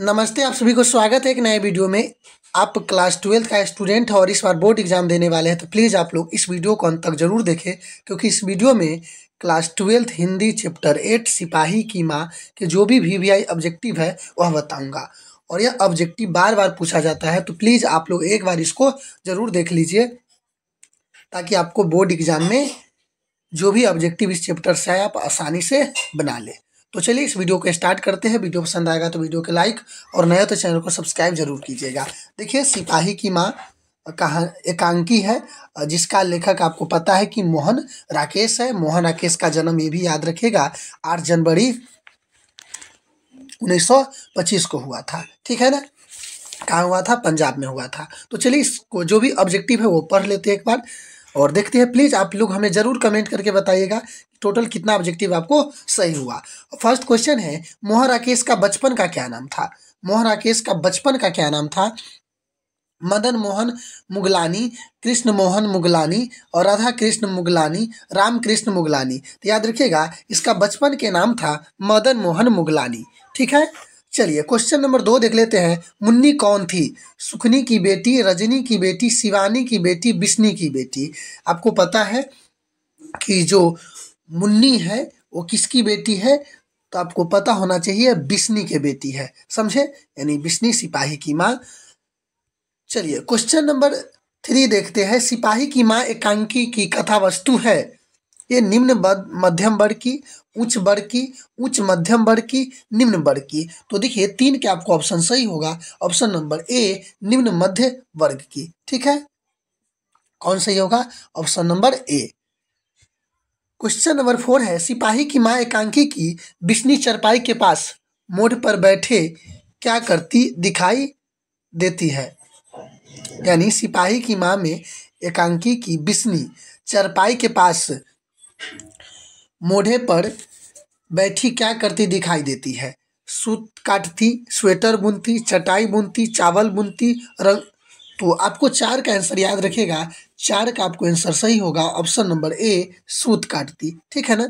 नमस्ते आप सभी को स्वागत है एक नए वीडियो में आप क्लास ट्वेल्थ का स्टूडेंट और इस बार बोर्ड एग्जाम देने वाले हैं तो प्लीज़ आप लोग इस वीडियो को अंत तक जरूर देखें क्योंकि इस वीडियो में class twelfth Hindi chapter eight सिपाही की माँ के जो भी वी वी आई ऑब्जेक्टिव है वह बताऊँगा और यह ऑब्जेक्टिव बार बार पूछा जाता है तो प्लीज़ आप लोग एक बार इसको ज़रूर देख लीजिए ताकि आपको बोर्ड एग्जाम में जो भी ऑब्जेक्टिव इस चैप्टर से है आप आसानी से बना लें तो चलिए इस वीडियो को स्टार्ट करते हैं वीडियो पसंद आएगा तो वीडियो को लाइक और नया तो चैनल को सब्सक्राइब जरूर कीजिएगा देखिए सिपाही की माँ कहा एकांकी है जिसका लेखक आपको पता है कि मोहन राकेश है मोहन राकेश का जन्म ये भी याद रखेगा आठ जनवरी 1925 को हुआ था ठीक है ना कहाँ हुआ था पंजाब में हुआ था तो चलिए इसको जो भी ऑब्जेक्टिव है वो पढ़ लेते हैं एक बार और देखते हैं प्लीज़ आप लोग हमें ज़रूर कमेंट करके बताइएगा टोटल कितना ऑब्जेक्टिव आपको सही हुआ फर्स्ट क्वेश्चन है मोहन राकेश का बचपन का क्या नाम था मोहन राकेश का बचपन का क्या नाम था मदन मोहन मुगलानी कृष्ण मोहन मुगलानी और राधा कृष्ण मुगलानी राम कृष्ण मुगलानी तो याद रखिएगा इसका बचपन के नाम था मदन मोहन मुगलानी ठीक है चलिए क्वेश्चन नंबर दो देख लेते हैं मुन्नी कौन थी सुखनी की बेटी रजनी की बेटी शिवानी की बेटी बिस्नी की बेटी आपको पता है कि जो मुन्नी है वो किसकी बेटी है तो आपको पता होना चाहिए बिस्नी के बेटी है समझे यानी बिस्नी सिपाही की माँ चलिए क्वेश्चन नंबर थ्री देखते हैं सिपाही की माँ एकांकी की कथा वस्तु है ये निम्न मध्यम वर्ग की उच्च वर्ग की उच्च मध्यम वर्ग की निम्न वर्ग की तो देखिए तीन के आपको ऑप्शन सही होगा ऑप्शन नंबर ए निम्न मध्य वर्ग की ठीक है कौन सही होगा option number A question number four है सिपाही की माँ एकांकी की बिश्नी चरपाई के पास मोड़ पर बैठे क्या करती दिखाई देती है यानी सिपाही की माँ में एकांकी की बिस्नी चरपाई के पास मोढ़े पर बैठी क्या करती दिखाई देती है सूत काटती स्वेटर बुनती चटाई बुनती चावल बुनती रंग तो आपको चार का आंसर याद रखेगा चार का आपको आंसर सही होगा ऑप्शन नंबर ए सूत काटती ठीक है ना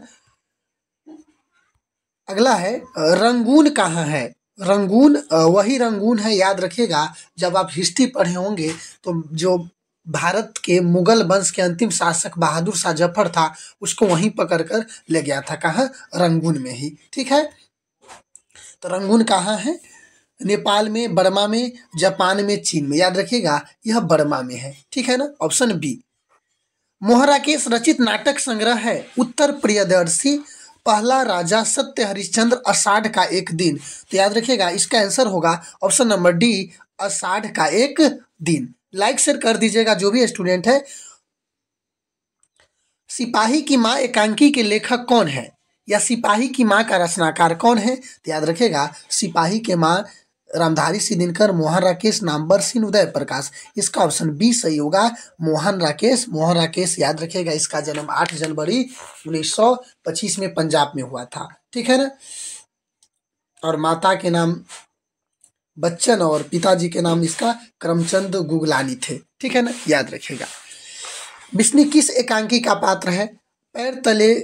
अगला है रंगून कहाँ है रंगून वही रंगून है याद रखेगा जब आप हिस्ट्री पढ़े होंगे तो जो भारत के मुगल वंश के अंतिम शासक बहादुर शाह जफर था उसको वहीं पकड़ कर ले गया था कहाँ रंगून में ही ठीक है तो रंगून कहाँ है नेपाल में बर्मा में जापान में चीन में याद रखिएगा यह बर्मा में है ठीक है ना ऑप्शन बी मोहरा केस रचित नाटक संग्रह है उत्तर प्रियदर्शी पहला राजा सत्य हरिश्चंद्र अषाढ़ का एक दिन तो याद रखिएगा इसका आंसर होगा ऑप्शन नंबर डी अषाढ़ का एक दिन लाइक शेयर कर दीजिएगा जो भी स्टूडेंट है सिपाही की माँ एकांकी के लेखक कौन है या सिपाही की माँ का रचनाकार कौन है तो याद रखेगा सिपाही के माँ रामधारी सिंह दिनकर मोहन राकेश नामबर सिंह उदय प्रकाश इसका ऑप्शन बी सही होगा मोहन राकेश मोहन राकेश याद रखेगा इसका जन्म 8 जनवरी 1925 में पंजाब में हुआ था ठीक है ना और माता के नाम बच्चन और पिताजी के नाम इसका करमचंद गुगलानी थे ठीक है ना याद रखिएगा विष्णु किस एकांकी का पात्र है पैर तले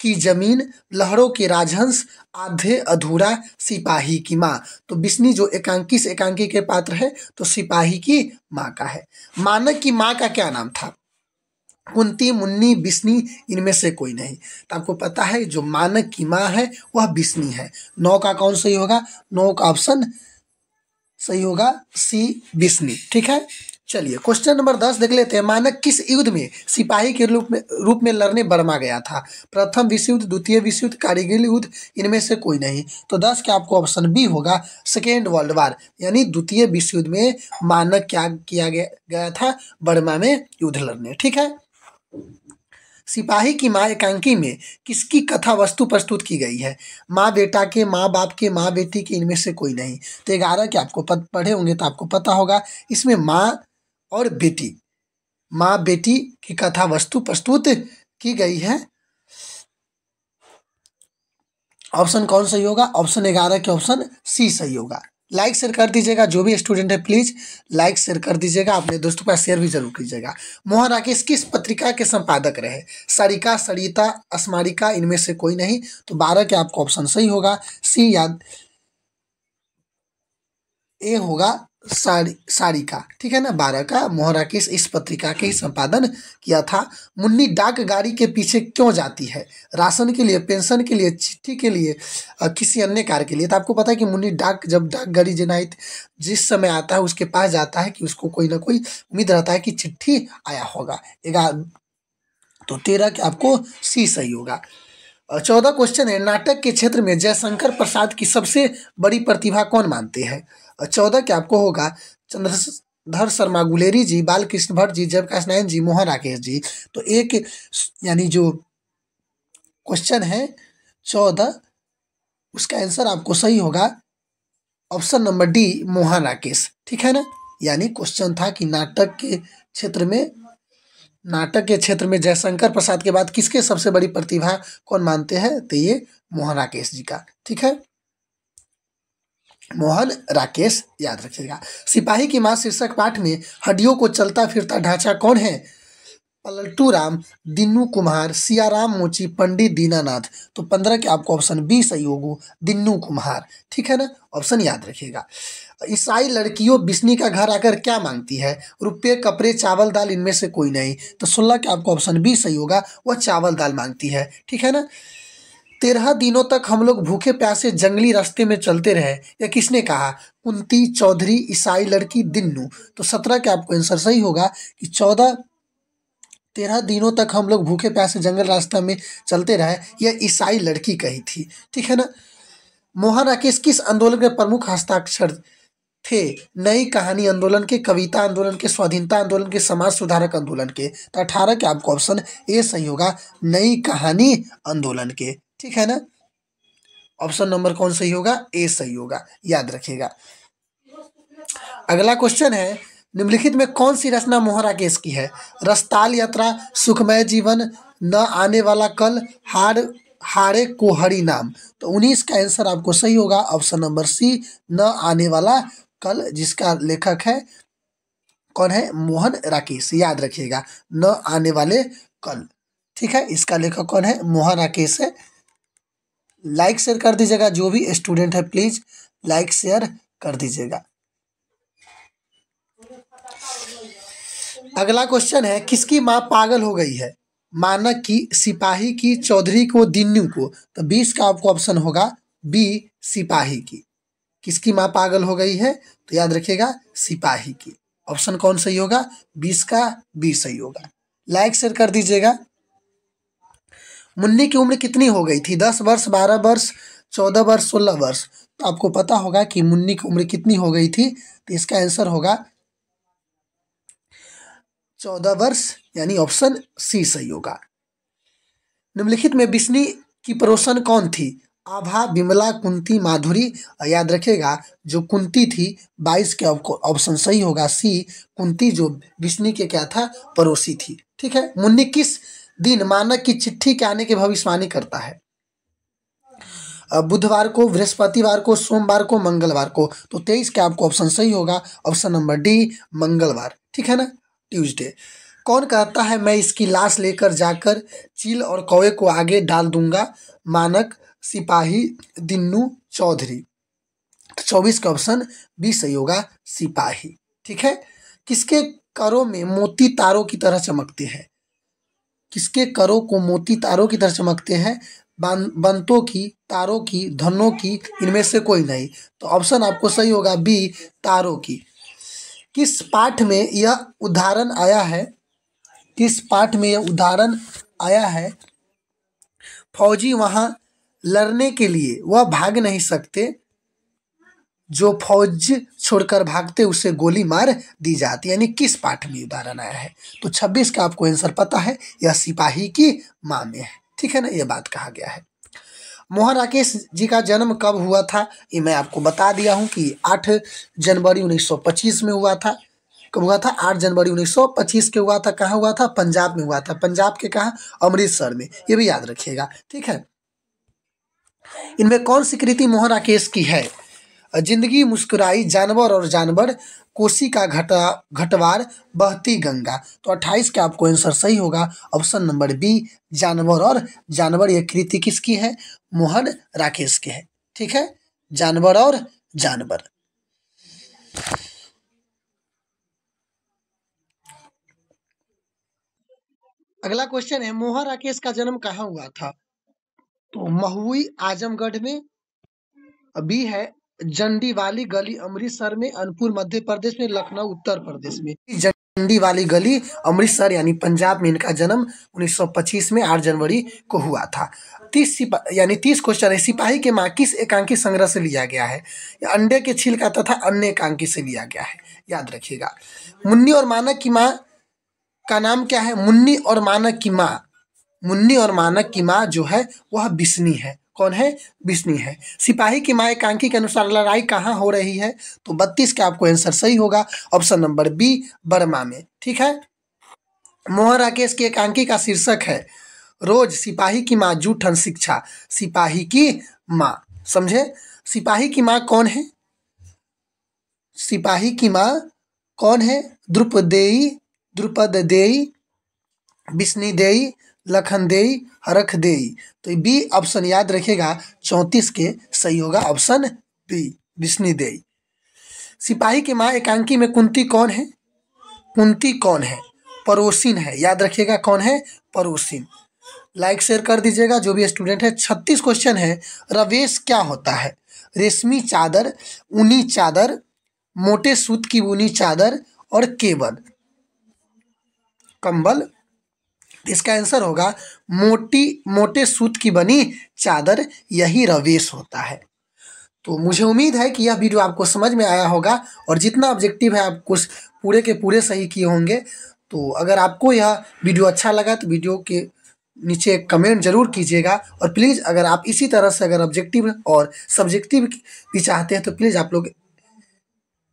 की जमीन लहरों के राजहंस आधे अधूरा सिपाही की माँ तो बिस्नी जो एकांकी से एकांकी के पात्र है तो सिपाही की माँ का है मानक की माँ का क्या नाम था कुंती मुन्नी बिस्नी इनमें से कोई नहीं तो आपको पता है जो मानक की माँ है वह बिस्नी है नौ का कौन सही होगा नौ का ऑप्शन सही होगा सी बिस्नी ठीक है चलिए क्वेश्चन नंबर दस देख लेते हैं मानक किस युद्ध में सिपाही के रूप में रूप में लड़ने बर्मा गया था प्रथम विश्व युद्ध द्वितीय विश्व युद्ध कारिगिल युद्ध इनमें से कोई नहीं तो दस के आपको ऑप्शन बी होगा सेकेंड वर्ल्ड वार यानी द्वितीय विश्व युद्ध में मानक क्या किया गया था बर्मा में युद्ध लड़ने ठीक है सिपाही की माँ एकांकी में किसकी कथा वस्तु प्रस्तुत की गई है माँ बेटा के माँ बाप के माँ बेटी के इनमें से कोई नहीं तो ग्यारह के आपको पद पढ़े होंगे तो आपको पता होगा इसमें माँ और बेटी माँ बेटी की कथा वस्तु प्रस्तुत की गई है ऑप्शन कौन सही होगा ऑप्शन ग्यारह के ऑप्शन सी सही होगा लाइक शेयर कर दीजिएगा जो भी स्टूडेंट है प्लीज लाइक शेयर कर दीजिएगा अपने दोस्तों का शेयर भी जरूर कीजिएगा मोहन राकेश किस पत्रिका के संपादक रहे सरिका सरिता स्मारिका इनमें से कोई नहीं तो बारह के आपको ऑप्शन सही होगा सी याद ए होगा साड़ी का ठीक है ना बारह का मोहरा केस इस पत्रिका के ही संपादन किया था मुन्नी डाक गाड़ी के पीछे क्यों जाती है राशन के लिए पेंशन के लिए चिट्ठी के लिए किसी अन्य कार्य के लिए तो आपको पता है कि मुन्नी डाक जब डाक गाड़ी जनाइत जिस समय आता है उसके पास जाता है कि उसको कोई ना कोई उम्मीद रहता है कि चिट्ठी आया होगा ग्यारह तो तेरह आपको सी सही होगा चौदह क्वेश्चन है नाटक के क्षेत्र में जयशंकर प्रसाद की सबसे बड़ी प्रतिभा कौन मानते हैं चौदह क्या आपको होगा चंद्रधर शर्मा गुलेरी जी बालकृष्ण भट्ट जी जयप्रकाश नायन जी मोहन राकेश जी तो एक यानी जो क्वेश्चन है चौदह उसका आंसर आपको सही होगा option number D Mohan Rakesh ठीक है ना यानी क्वेश्चन था कि नाटक के क्षेत्र में नाटक के क्षेत्र में जयशंकर प्रसाद के बाद किसके सबसे बड़ी प्रतिभा कौन मानते हैं तो ये मोहन राकेश जी का ठीक है मोहन राकेश याद रखिएगा सिपाही की मां शीर्षक पाठ में हड्डियों को चलता फिरता ढांचा कौन है पलटू राम दिन्नू कुमार सियाराम मोची पंडित दीनानाथ तो पंद्रह के आपको ऑप्शन बी सही होगा दिन्नू कुमार ठीक है ना ऑप्शन याद रखिएगा ईसाई लड़कियों बिस्नी का घर आकर क्या मांगती है रुपये कपड़े चावल दाल इनमें से कोई नहीं तो सोलह के आपको ऑप्शन बी सही होगा वह चावल दाल मांगती है ठीक है ना तेरह दिनों तक हम लोग भूखे प्यासे जंगली रास्ते में चलते रहे या किसने कहा कुंती चौधरी ईसाई लड़की दिन्नू तो सत्रह का आपको आंसर सही होगा कि चौदह तेरह दिनों तक हम लोग भूखे प्यासे जंगल रास्ता में चलते रहे यह ईसाई लड़की कही थी ठीक है ना मोहन राकेश किस आंदोलन में प्रमुख हस्ताक्षर थे नई कहानी आंदोलन के कविता आंदोलन के स्वाधीनता आंदोलन के समाज सुधारक आंदोलन के तो अठारह के आपको ऑप्शन ए सही होगा नई कहानी आंदोलन के ठीक है ना ऑप्शन नंबर कौन सही होगा ए सही होगा याद रखिएगा अगला क्वेश्चन है निम्नलिखित में कौन सी रचना मोहरा केस की है रस्ताल यात्रा सुखमय जीवन न आने वाला कल हार हारे को नाम तो उन्नीस का आंसर आपको सही होगा ऑप्शन नंबर सी न आने वाला कल जिसका लेखक है कौन है मोहन राकेश याद रखिएगा न आने वाले कल ठीक है इसका लेखक कौन है मोहन राकेश है लाइक शेयर कर दीजिएगा जो भी स्टूडेंट है प्लीज लाइक शेयर कर दीजिएगा अगला क्वेश्चन है किसकी माँ पागल हो गई है मानक की सिपाही की चौधरी को दिन्यू को तो बीस का आपको ऑप्शन होगा बी सिपाही की किसकी माँ पागल हो गई है तो याद रखिएगा सिपाही की ऑप्शन कौन सही होगा बीस का बी सही होगा लाइक शेयर कर दीजिएगा मुन्नी की उम्र कितनी हो गई थी दस वर्ष बारह वर्ष चौदह वर्ष सोलह वर्ष तो आपको पता होगा कि मुन्नी की उम्र कितनी हो गई थी तो इसका आंसर होगा चौदह वर्ष यानी ऑप्शन सी सही होगा निम्नलिखित में बिस्नी की पड़ोसन कौन थी आभा विमला कुंती माधुरी याद रखेगा जो कुंती थी बाईस के ऑप्शन सही होगा सी कुंती जो विष्णु के क्या था पड़ोसी थी ठीक है मुन्नी किस दिन मानक की चिट्ठी के आने की भविष्यवाणी करता है बुधवार को बृहस्पतिवार को सोमवार को मंगलवार को तो तेईस के आपको ऑप्शन सही होगा ऑप्शन नंबर डी मंगलवार ठीक है ना ट्यूसडे कौन कहता है मैं इसकी लाश लेकर जाकर चील और कौए को आगे डाल दूंगा मानक सिपाही दिन्नू चौधरी तो चौबीस का ऑप्शन बी सही होगा सिपाही ठीक है किसके करों में मोती तारों की तरह चमकते हैं किसके करों को मोती तारों की तरह चमकते हैं बंतों की तारों की धनों की इनमें से कोई नहीं तो ऑप्शन आपको सही होगा बी तारों की किस पाठ में यह उदाहरण आया है किस पाठ में यह उदाहरण आया है फौजी वहाँ लड़ने के लिए वह भाग नहीं सकते जो फौज छोड़कर भागते उसे गोली मार दी जाती यानी किस पाठ में उदाहरण आया है तो 26 का आपको आंसर पता है यह सिपाही की माँ में है ठीक है ना यह बात कहा गया है मोहन राकेश जी का जन्म कब हुआ था ये मैं आपको बता दिया हूँ कि 8 जनवरी 1925 में हुआ था कब हुआ था 8 जनवरी 1925 के हुआ था कहाँ हुआ था पंजाब में हुआ था पंजाब के कहाँ अमृतसर में ये भी याद रखिएगा ठीक है इनमें कौन सी कृति मोहन राकेश की है जिंदगी मुस्कुराई जानवर और जानवर कोसी का घटा घटवार बहती गंगा तो 28 का आपको आंसर सही होगा ऑप्शन नंबर बी जानवर और जानवर यह कृति किसकी है मोहन राकेश की है ठीक है जानवर और जानवर अगला क्वेश्चन है मोहन राकेश का जन्म कहाँ हुआ था तो महुई आजमगढ़ में बी है जंडी वाली गली अमृतसर में अनपुर मध्य प्रदेश में लखनऊ उत्तर प्रदेश में जंडी वाली गली अमृतसर यानी पंजाब में इनका जन्म 1925 में 8 जनवरी को हुआ था तीस यानी तीस क्वेश्चन है सिपाही के माँ किस एकांकी संग्रह से लिया गया है अंडे के छिलका तथा अन्य एकांकी से लिया गया है याद रखिएगा मुन्नी और मानक की माँ का नाम क्या है मुन्नी और मानक की माँ मुन्नी और मानक की माँ जो है वह बिस्नी है कौन है बिस्नी है सिपाही की माँ एकांकी के अनुसार लड़ाई कहाँ हो रही है तो बत्तीस का आपको आंसर सही होगा ऑप्शन नंबर बी बर्मा में ठीक है मोहन राकेश की एकांकी का शीर्षक है रोज सिपाही की माँ जूठन शिक्षा सिपाही की माँ समझे सिपाही की माँ कौन है सिपाही की माँ कौन है द्रुपदेई द्रुपद देई देई लखनदेई देई तो बी ऑप्शन याद रखेगा चौंतीस के सही होगा ऑप्शन बी देई सिपाही की माँ एकांकी में कुंती कौन है कुंती कौन है परोसिन है याद रखिएगा कौन है परोसिन लाइक शेयर कर दीजिएगा जो भी स्टूडेंट है छत्तीस क्वेश्चन है रवेश क्या होता है रेशमी चादर ऊनी चादर मोटे सूत की ऊनी चादर और केबल कंबल इसका आंसर होगा मोटी मोटे सूत की बनी चादर यही रवेश होता है तो मुझे उम्मीद है कि यह वीडियो आपको समझ में आया होगा और जितना ऑब्जेक्टिव है आप कुछ पूरे के पूरे सही किए होंगे तो अगर आपको यह वीडियो अच्छा लगा तो वीडियो के नीचे कमेंट जरूर कीजिएगा और प्लीज़ अगर आप इसी तरह से अगर ऑब्जेक्टिव और सब्जेक्टिव भी चाहते हैं तो प्लीज़ आप लोग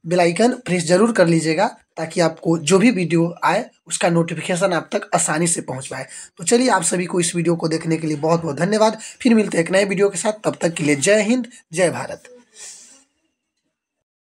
बेल आइकन प्रेस जरूर कर लीजिएगा ताकि आपको जो भी वीडियो आए उसका नोटिफिकेशन आप तक आसानी से पहुंच पाए तो चलिए आप सभी को इस वीडियो को देखने के लिए बहुत बहुत धन्यवाद फिर मिलते हैं एक नए वीडियो के साथ तब तक के लिए जय हिंद जय भारत